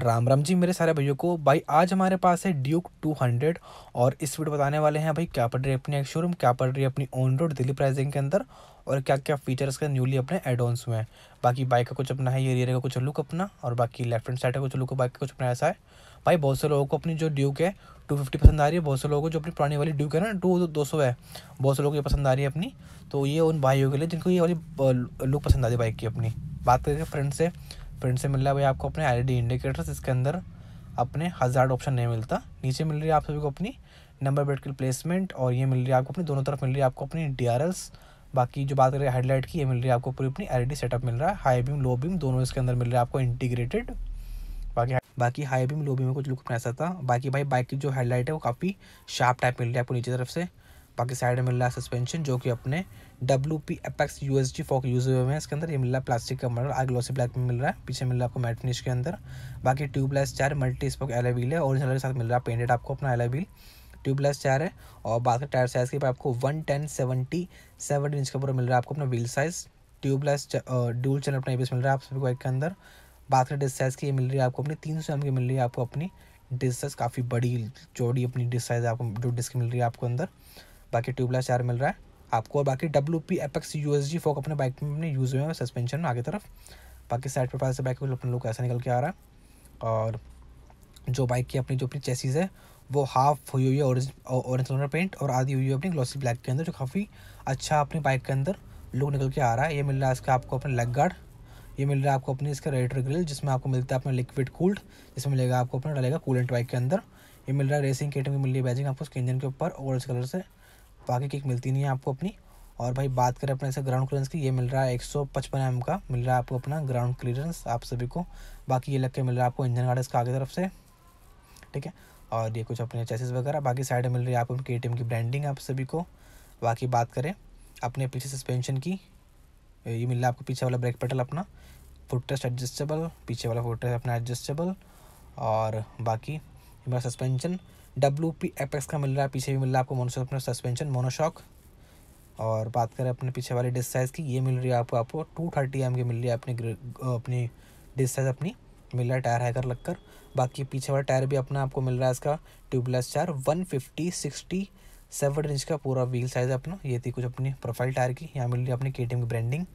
राम राम जी मेरे सारे भाइयों को भाई आज हमारे पास है ड्यूक 200 और इस वीडियो बताने वाले हैं भाई क्या पड़ रही है अपनी शोरूम क्या पड़ रही है अपनी ऑन रोड दिल्ली प्राइसिंग के अंदर और क्या क्या फीचर्स का न्यूली अपने एड हुए हैं बाकी बाइक का कुछ अपना है ये रियर का कुछ लुक अपना और बाकी लेफ्ट हैंड साइड का कुछ लुक बाइक का कुछ अपना ऐसा है भाई बहुत से लोगों को अपनी जो ड्यूक है टू फिफ्टी पसंद आ रही है बहुत से लोगों को जो अपनी पुरानी वाली ड्यूक है ना टू दो सौ है बहुत से लोगों को ये पसंद आ रही है अपनी तो ये उन भाइयों के लिए जिनको ये वाली लुक पसंद आ रही है बाइक की अपनी बात करें फ्रेंड से प्रिंट से मिल रहा है भाई आपको अपने एल इंडिकेटर्स इसके अंदर अपने हजार ऑप्शन नहीं मिलता नीचे मिल रही है आप सभी को अपनी नंबर प्लेट की प्लेसमेंट और ये मिल रही है आपको अपनी दोनों तरफ मिल रही है आपको अपनी डी बाकी जो बात करें हेडलाइट की ये मिल रही है आपको पूरी अपनी एल सेटअप मिल रहा है हाई बीम लो बीम दोनों इसके अंदर मिल रहा है आपको इंटीग्रेटेड बाकी बाकी हाई बीम लो बीम में कुछ लुक में ऐसा था बाकी भाई बाइक की जो हेडलाइट है वो काफ़ी शार्प टाइप मिल रही है आपको नीचे तरफ से बाकी साइड में मिल रहा है सस्पेंशन जो कि अपने W P apex U S G fork use हुए हैं इसके अंदर ये मिल रहा है प्लास्टिक का मॉडल आगे ग्लोसी ब्लैक में मिल रहा है पीछे मिल रहा है आपको मैट फिनिश के अंदर बाकी ट्यूबलेस चार मल्टी स्पोक एल व्हील है ओरिजिनल के साथ मिल रहा है पेंटेड आपको अपना एल व्हील ट्यूबलेस चार है और बाकी टायर साइज़ के आपको one ten seventy seven inch का पूरा मिल रहा है आपको अपना wheel size tubeless dual channel अपना ए मिल रहा है आप सभी बाइक के अंदर बात करें डिस्क साइज़ की ये मिल रही है आपको अपनी तीन सौ एम की मिल रही है आपको अपनी डिस्क साइज़ काफ़ी बड़ी चौड़ी अपनी डिस्क साइज़ आपको जो डिस्क मिल रही है आपको अंदर बाकी ट्यूबलेस चार मिल रहा है आपको और बाकी W P apex U S G fork अपने बाइक में अपने यूज़ हुए हैं सस्पेंशन में आगे तरफ बाकी साइड पर पास से बाइक अपने लोग ऐसा निकल के आ रहा है और जो बाइक की अपनी जो अपनी चेसीज है वो हाफ हुई हुई है ऑरेंज कलर पेंट और आधी हुई है अपनी ग्लॉसी ब्लैक के अंदर जो काफ़ी अच्छा अपनी बाइक के अंदर लुक निकल के आ रहा है ये मिल रहा है इसका आपको अपने लेग गार्ड ये मिल रहा है आपको अपनी इसका रेडर ग्रिल जिसमें आपको मिलता है अपना लिक्विड कूल्ड जिसमें मिलेगा आपको अपना डलेगा कूलेंट बाइक के अंदर ये मिल रहा है रेसिंग केटम मिल रही है बैजिंग आपको उसके इंजन के ऊपर ऑरेंज कलर से बाकी तो किक मिलती नहीं है आपको अपनी और भाई बात करें अपने से ग्राउंड क्लियरेंस की ये मिल रहा है एक सौ पचपन एम का मिल रहा है आपको अपना ग्राउंड क्लियरेंस आप सभी को बाकी ये लग के मिल रहा है आपको इंजन गार्ड इसका आगे तरफ से ठीक है और ये कुछ अपने चैसेस वगैरह बाकी साइड में मिल रही है आपको के की ब्रांडिंग आप सभी को बाकी बात करें अपने पीछे सस्पेंशन की ये मिल रहा है आपको पीछे वाला ब्रेक पेडल अपना फुट टेस्ट एडजस्टेबल पीछे वाला फुट टेस्ट अपना एडजस्टेबल और बाकी मेरा सस्पेंशन डब्ल्यू पी एपेक्स का मिल रहा है पीछे भी मिल रहा है आपको मोनोशॉक अपना सस्पेंशन मोनोशॉक और बात करें अपने पीछे वाली डिस्क साइज़ की ये मिल रही है आपको आपको टू थर्टी एम की मिल रही है अपनी अपनी डिस्क साइज़ अपनी मिल रहा है टायर हैकर लगकर बाकी पीछे वाला टायर भी अपना आपको मिल रहा है इसका ट्यूबलेस चार one fifty sixty seven inch का पूरा व्हील साइज़ है अपना ये थी कुछ अपनी प्रोफाइल टायर की यहाँ मिल रही है अपनी के टी एम की ब्रांडिंग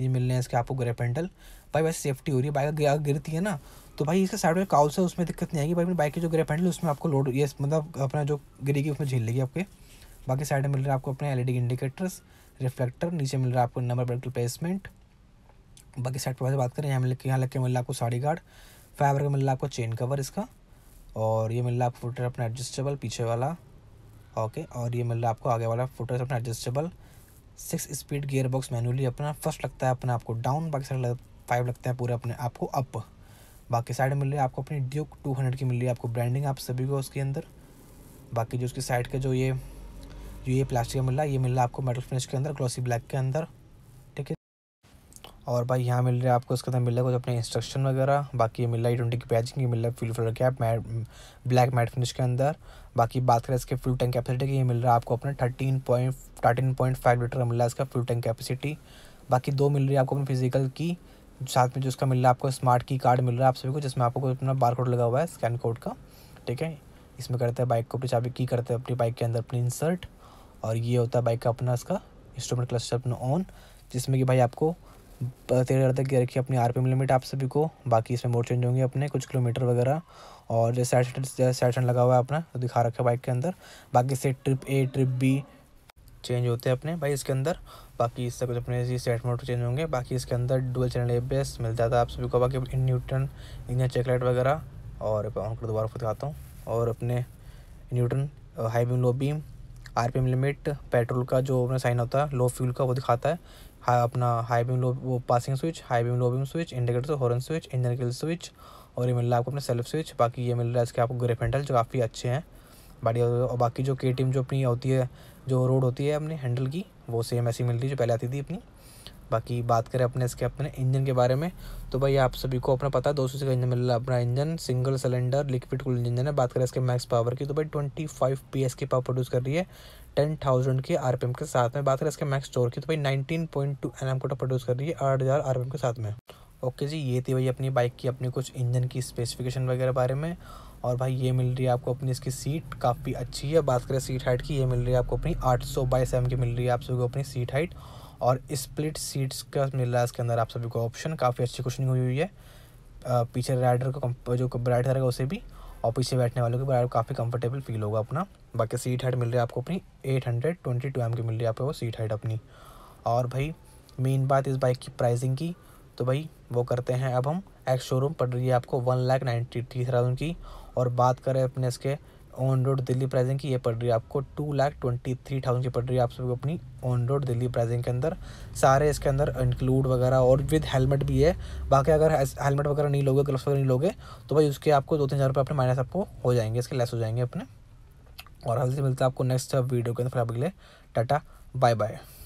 ये मिल रहे हैं इसके आपको ग्रेप हैंडल भाई वैसे सेफ्टी हो रही है बाइक गिरती है ना तो भाई इसका साइड में काउस है उसमें दिक्कत नहीं आएगी भाई अपनी बाइक की जो ग्रेप हैंडल उसमें आपको लोड ये मतलब अपना जो गिरेगी उसमें झेल लेगी आपके बाकी साइड में मिल रहा है आपको अपने एलईडी इंडिकेटर्स रिफ्लेक्टर नीचे मिल रहा है आपको नंबर प्लेट प्लेसमेंट बाकी साइड पर बात करें यहाँ मिल यहाँ लग के मिल रहा है आपको साड़ी गार्ड फाइबर का मिल रहा है आपको चेन कवर इसका और ये मिल रहा है आपको फुटर अपना एडजस्टेबल पीछे वाला ओके और ये मिल रहा है आपको आगे वाला फुटर अपना adjustable six speed gearbox manually अपना फर्स्ट लगता है अपना आपको डाउन बाकी साइड फाइव लगता है पूरा अपने आपको अप बाकी साइड मिल रही है आपको अपनी ड्यूक टू हंड्रेड की मिल रही है आपको ब्रांडिंग आप सभी को उसके अंदर बाकी जो उसकी साइड के जो ये जो ये प्लास्टिक का मिल रहा है ये मिल रहा है आपको मेटल फिनिश के अंदर ग्लॉसी ब्लैक के अंदर ठीक है और भाई यहाँ मिल रहा है आपको इसके अंदर मिल रहा है कुछ अपने इंस्ट्रक्शन वगैरह बाकी ये मिल रहा है ट्वेंटी e की पैचिंग ये मिल रहा है fuel filler cap matte black matte finish के अंदर बाकी बात करें इसके फुल टैंक कैपेसिटी की ये मिल रहा है आपको अपने thirteen point thirteen point five litre मिल रहा है इसका फुल टैंक कैपेसिटी बाकी दो मिल रही है आपको अपनी फिजिकल की साथ में जो उसका मिल रहा है आपको स्मार्ट की कार्ड मिल रहा है आप सभी को जिसमें आपको अपना बार कोड लगा हुआ है स्कैन कोड का ठीक है इसमें करते हैं बाइक को अपनी चाबी की करते हैं अपनी बाइक के अंदर अपनी इंसर्ट और ये होता है बाइक का अपना इसका इंस्ट्रूमेंट क्लस्टर अपना ऑन जिसमें कि भाई आपको तेरह हज़ार तक गियर की अपनी आर पी लिमिट आप सभी को बाकी इसमें मोड चेंज होंगे अपने कुछ किलोमीटर वगैरह और जैसे सेटन लगा हुआ है अपना तो दिखा रखा है बाइक के अंदर बाकी से trip A trip B change होते हैं अपने भाई इसके अंदर बाकी इससे कुछ अपने इसी सेट मोटर चेंज होंगे बाकी इसके अंदर डुअल चैनल बेस मिल जाता है आप सभी को बाकी इन न्यूटन इंजन चेकलाइट वगैरह और उनको दोबारा खुद दिखाता हूँ और अपने न्यूटन हाई बीम लो बीम आर लिमिट पेट्रोल का जो अपना साइन होता है लो फ्यूल का वो दिखाता है हा, अपना हाई बीम लो वो passing switch high beam low beam switch indicator horn switch engine kill switch और ये मिल रहा है आपको अपने सेल्फ स्विच बाकी ये मिल रहा है इसके आपको ग्रेफेंडल जो काफ़ी अच्छे हैं बाकी और बाकी जो के टीम जो अपनी होती है जो रोड होती है अपने हैंडल की वो सेम ऐसी मिलती है जो पहले आती थी अपनी बाकी बात करें अपने इसके अपने इंजन के बारे में तो भाई आप सभी को अपना पता है दो सौ का इंजन मिल रहा है अपना engine single cylinder liquid cool engine है बात करें इसके मैक्स पावर की तो भाई ट्वेंटी फाइव पी एस की पावर प्रोड्यूस कर रही है टेन थाउजेंड के आर पी एम के साथ में बात करें इसके मैक्स स्टोर की तो भाई nineteen point two N M produce कर रही है आठ हज़ार आर पी एम के साथ में ओके जी ये थी भाई अपनी बाइक की अपने कुछ इंजन की स्पेसिफिकेशन वगैरह बारे में और भाई ये मिल रही है आपको अपनी इसकी सीट काफ़ी अच्छी है बात करें सीट हाइट की ये मिल रही है आपको अपनी आठ सौ बाईस एम की मिल रही है आप सभी को अपनी सीट हाइट और स्प्लिट सीट्स का मिल रहा है इसके अंदर आप सभी को ऑप्शन काफ़ी अच्छी नहीं हुई हुई है पीछे राइडर का जो राइडर है उसे भी और पीछे बैठने वालों को काफ़ी कंफर्टेबल फील होगा अपना बाकी सीट हाइट मिल रही है आपको अपनी eight hundred twenty two M की मिल रही है आपको सीट हाइट अपनी और भाई मेन बात इस बाइक की प्राइसिंग की तो भाई वो करते हैं अब हम एक्स शोरूम पड़ रही है आपको one lakh ninety three thousand की और बात करें अपने इसके ऑन रोड दिल्ली प्राइजिंग की ये पड़ रही है आपको two lakh twenty three thousand की पड़ रही है आप सबको अपनी ऑन रोड दिल्ली प्राइजिंग के अंदर सारे इसके अंदर इंक्लूड वगैरह और विद हेलमेट भी है बाकी अगर हेलमेट वगैरह नहीं लोगे ग्लव्स वगैरह नहीं लोगे तो भाई उसके आपको दो तीन हज़ार रुपये अपने माइनस आपको हो जाएंगे इसके लेस हो जाएंगे अपने और हल्दी मिलता है आपको नेक्स्ट वीडियो के अंदर फिर आप अगले टाटा बाय बाय